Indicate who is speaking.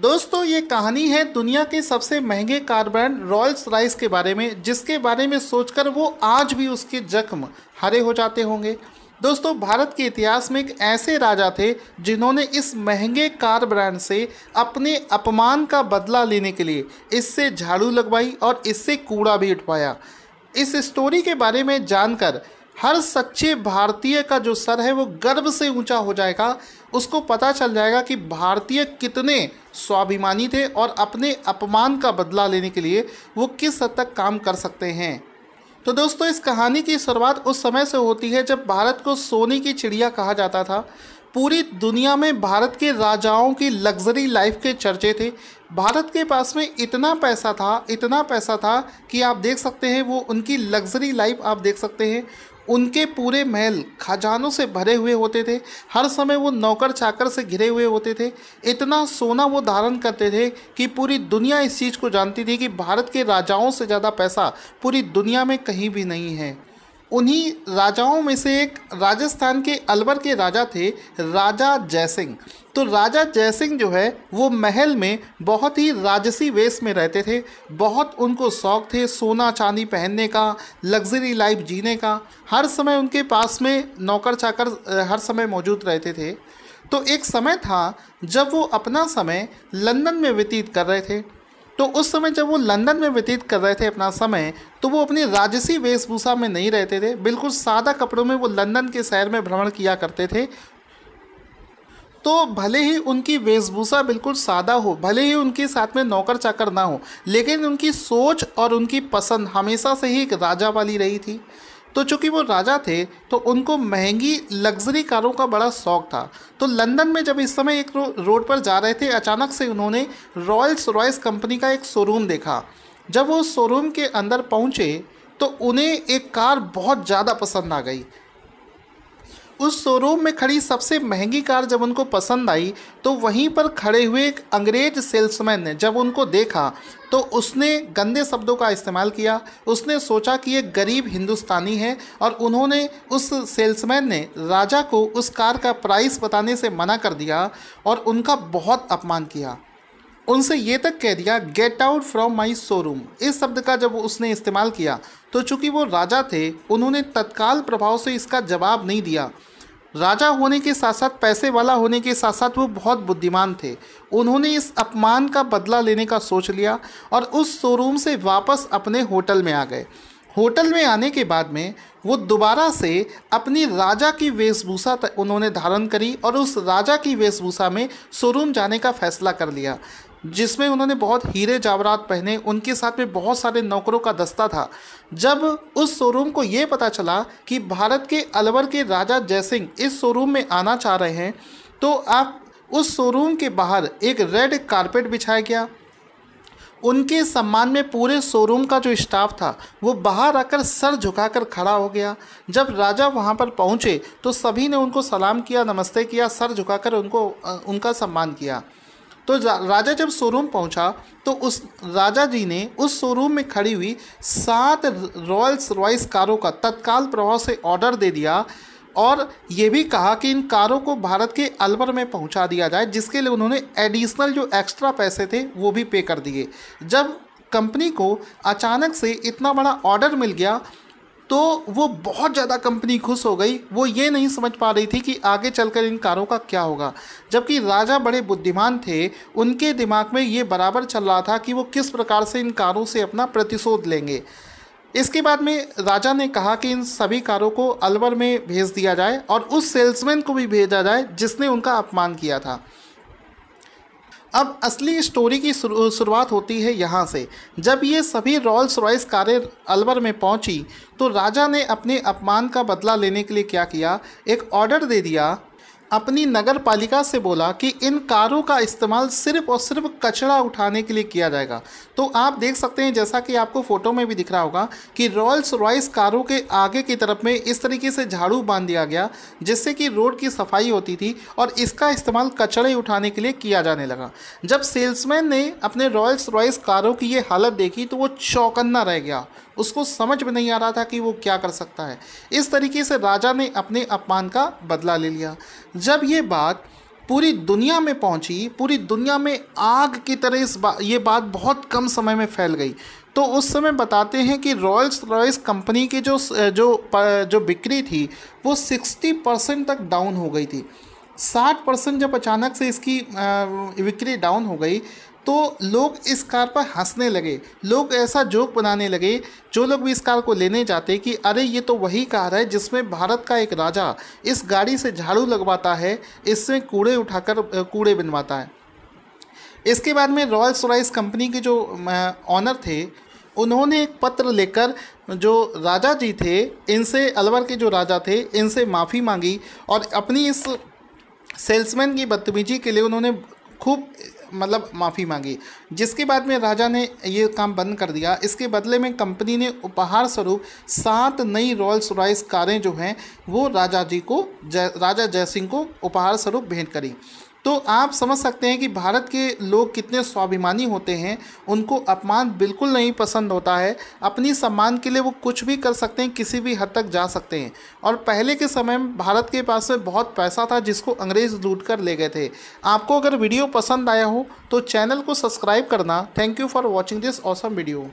Speaker 1: दोस्तों ये कहानी है दुनिया के सबसे महंगे कार ब्रांड रॉयल्स राइस के बारे में जिसके बारे में सोचकर वो आज भी उसके जख्म हरे हो जाते होंगे दोस्तों भारत के इतिहास में एक ऐसे राजा थे जिन्होंने इस महंगे कार ब्रांड से अपने अपमान का बदला लेने के लिए इससे झाड़ू लगवाई और इससे कूड़ा भी उठवाया इस स्टोरी के बारे में जानकर हर सच्चे भारतीय का जो सर है वो गर्व से ऊंचा हो जाएगा उसको पता चल जाएगा कि भारतीय कितने स्वाभिमानी थे और अपने अपमान का बदला लेने के लिए वो किस हद तक काम कर सकते हैं तो दोस्तों इस कहानी की शुरुआत उस समय से होती है जब भारत को सोने की चिड़िया कहा जाता था पूरी दुनिया में भारत के राजाओं की लग्जरी लाइफ के चर्चे थे भारत के पास में इतना पैसा था इतना पैसा था कि आप देख सकते हैं वो उनकी लग्जरी लाइफ आप देख सकते हैं उनके पूरे महल खजानों से भरे हुए होते थे हर समय वो नौकर चाकर से घिरे हुए होते थे इतना सोना वो धारण करते थे कि पूरी दुनिया इस चीज़ को जानती थी कि भारत के राजाओं से ज़्यादा पैसा पूरी दुनिया में कहीं भी नहीं है उन्हीं राजाओं में से एक राजस्थान के अलवर के राजा थे राजा जयसिंह तो राजा जयसिंह जो है वो महल में बहुत ही राजसी वेश में रहते थे बहुत उनको शौक थे सोना चांदी पहनने का लग्जरी लाइफ जीने का हर समय उनके पास में नौकर चाकर हर समय मौजूद रहते थे तो एक समय था जब वो अपना समय लंदन में व्यतीत कर रहे थे तो उस समय जब वो लंदन में व्यतीत कर रहे थे अपना समय तो वो अपनी राजसी वेशभूषा में नहीं रहते थे बिल्कुल सादा कपड़ों में वो लंदन के शहर में भ्रमण किया करते थे तो भले ही उनकी वेशभूषा बिल्कुल सादा हो भले ही उनके साथ में नौकर चाकर ना हो लेकिन उनकी सोच और उनकी पसंद हमेशा से ही एक राजा वाली रही थी तो चूंकि वो राजा थे तो उनको महंगी लग्जरी कारों का बड़ा शौक था तो लंदन में जब इस समय एक रो, रोड पर जा रहे थे अचानक से उन्होंने रॉयल्स रॉयस कंपनी का एक शोरूम देखा जब वो शोरूम के अंदर पहुँचे तो उन्हें एक कार बहुत ज़्यादा पसंद आ गई उस शोरूम में खड़ी सबसे महंगी कार जब उनको पसंद आई तो वहीं पर खड़े हुए एक अंग्रेज सेल्समैन ने जब उनको देखा तो उसने गंदे शब्दों का इस्तेमाल किया उसने सोचा कि ये गरीब हिंदुस्तानी है और उन्होंने उस सेल्समैन ने राजा को उस कार का प्राइस बताने से मना कर दिया और उनका बहुत अपमान किया उनसे ये तक कह दिया get out from my showroom इस शब्द का जब उसने इस्तेमाल किया तो चूंकि वो राजा थे उन्होंने तत्काल प्रभाव से इसका जवाब नहीं दिया राजा होने के साथ साथ पैसे वाला होने के साथ साथ वो बहुत बुद्धिमान थे उन्होंने इस अपमान का बदला लेने का सोच लिया और उस शोरूम से वापस अपने होटल में आ गए होटल में आने के बाद में वो दोबारा से अपनी राजा की वेशभूषा उन्होंने धारण करी और उस राजा की वेशभूषा में शोरूम जाने का फैसला कर लिया जिसमें उन्होंने बहुत हीरे जावरात पहने उनके साथ में बहुत सारे नौकरों का दस्ता था जब उस शोरूम को ये पता चला कि भारत के अलवर के राजा जयसिंह इस शोरूम में आना चाह रहे हैं तो आप उस शोरूम के बाहर एक रेड कारपेट बिछाया गया उनके सम्मान में पूरे शोरूम का जो स्टाफ था वो बाहर आकर सर झुकाकर खड़ा हो गया जब राजा वहाँ पर पहुँचे तो सभी ने उनको सलाम किया नमस्ते किया सर झुकाकर उनको उनका सम्मान किया तो राजा जब शोरूम पहुंचा तो उस राजा जी ने उस शोरूम में खड़ी हुई सात रॉयल्स रॉयस कारों का तत्काल प्रभाव से ऑर्डर दे दिया और ये भी कहा कि इन कारों को भारत के अलवर में पहुंचा दिया जाए जिसके लिए उन्होंने एडिशनल जो एक्स्ट्रा पैसे थे वो भी पे कर दिए जब कंपनी को अचानक से इतना बड़ा ऑर्डर मिल गया तो वो बहुत ज़्यादा कंपनी खुश हो गई वो ये नहीं समझ पा रही थी कि आगे चलकर इन कारों का क्या होगा जबकि राजा बड़े बुद्धिमान थे उनके दिमाग में ये बराबर चल रहा था कि वो किस प्रकार से इन कारों से अपना प्रतिशोध लेंगे इसके बाद में राजा ने कहा कि इन सभी कारों को अलवर में भेज दिया जाए और उस सेल्समैन को भी भेजा जाए जिसने उनका अपमान किया था अब असली स्टोरी की शुरुआत होती है यहाँ से जब ये सभी रॉल्स रॉयस कारें अलवर में पहुँची तो राजा ने अपने अपमान का बदला लेने के लिए क्या किया एक ऑर्डर दे दिया अपनी नगर पालिका से बोला कि इन कारों का इस्तेमाल सिर्फ और सिर्फ कचरा उठाने के लिए किया जाएगा तो आप देख सकते हैं जैसा कि आपको फ़ोटो में भी दिख रहा होगा कि रॉयल्स रॉयस कारों के आगे की तरफ में इस तरीके से झाड़ू बांध दिया गया जिससे कि रोड की सफाई होती थी और इसका इस्तेमाल कचड़े उठाने के लिए किया जाने लगा जब सेल्समैन ने अपने रॉयल्स रॉयस कारों की ये हालत देखी तो वो चौकन्ना रह गया उसको समझ में नहीं आ रहा था कि वो क्या कर सकता है इस तरीके से राजा ने अपने अपमान का बदला ले लिया जब ये बात पूरी दुनिया में पहुंची पूरी दुनिया में आग की तरह इस बा, ये बात बहुत कम समय में फैल गई तो उस समय बताते हैं कि रॉयल्स रॉयस कंपनी की जो जो जो बिक्री थी वो 60 परसेंट तक डाउन हो गई थी 60 परसेंट जब अचानक से इसकी बिक्री डाउन हो गई तो लोग इस कार पर हंसने लगे लोग ऐसा जोक बनाने लगे जो लोग भी इस कार को लेने जाते कि अरे ये तो वही कार है जिसमें भारत का एक राजा इस गाड़ी से झाड़ू लगवाता है इसमें कूड़े उठाकर कूड़े बनवाता है इसके बाद में रॉयल सराइस कंपनी के जो ऑनर थे उन्होंने एक पत्र लेकर जो राजा जी थे इनसे अलवर के जो राजा थे इनसे माफ़ी मांगी और अपनी इस सेल्समैन की बदतमीजी के लिए उन्होंने खूब मतलब माफ़ी मांगी जिसके बाद में राजा ने ये काम बंद कर दिया इसके बदले में कंपनी ने उपहार स्वरूप सात नई रॉयल्स रॉयस कारें जो हैं वो राजा जी को जय राजा जयसिंह को उपहार स्वरूप भेंट करी तो आप समझ सकते हैं कि भारत के लोग कितने स्वाभिमानी होते हैं उनको अपमान बिल्कुल नहीं पसंद होता है अपनी सम्मान के लिए वो कुछ भी कर सकते हैं किसी भी हद तक जा सकते हैं और पहले के समय में भारत के पास में बहुत पैसा था जिसको अंग्रेज़ लूट कर ले गए थे आपको अगर वीडियो पसंद आया हो तो चैनल को सब्सक्राइब करना thank you for watching this awesome video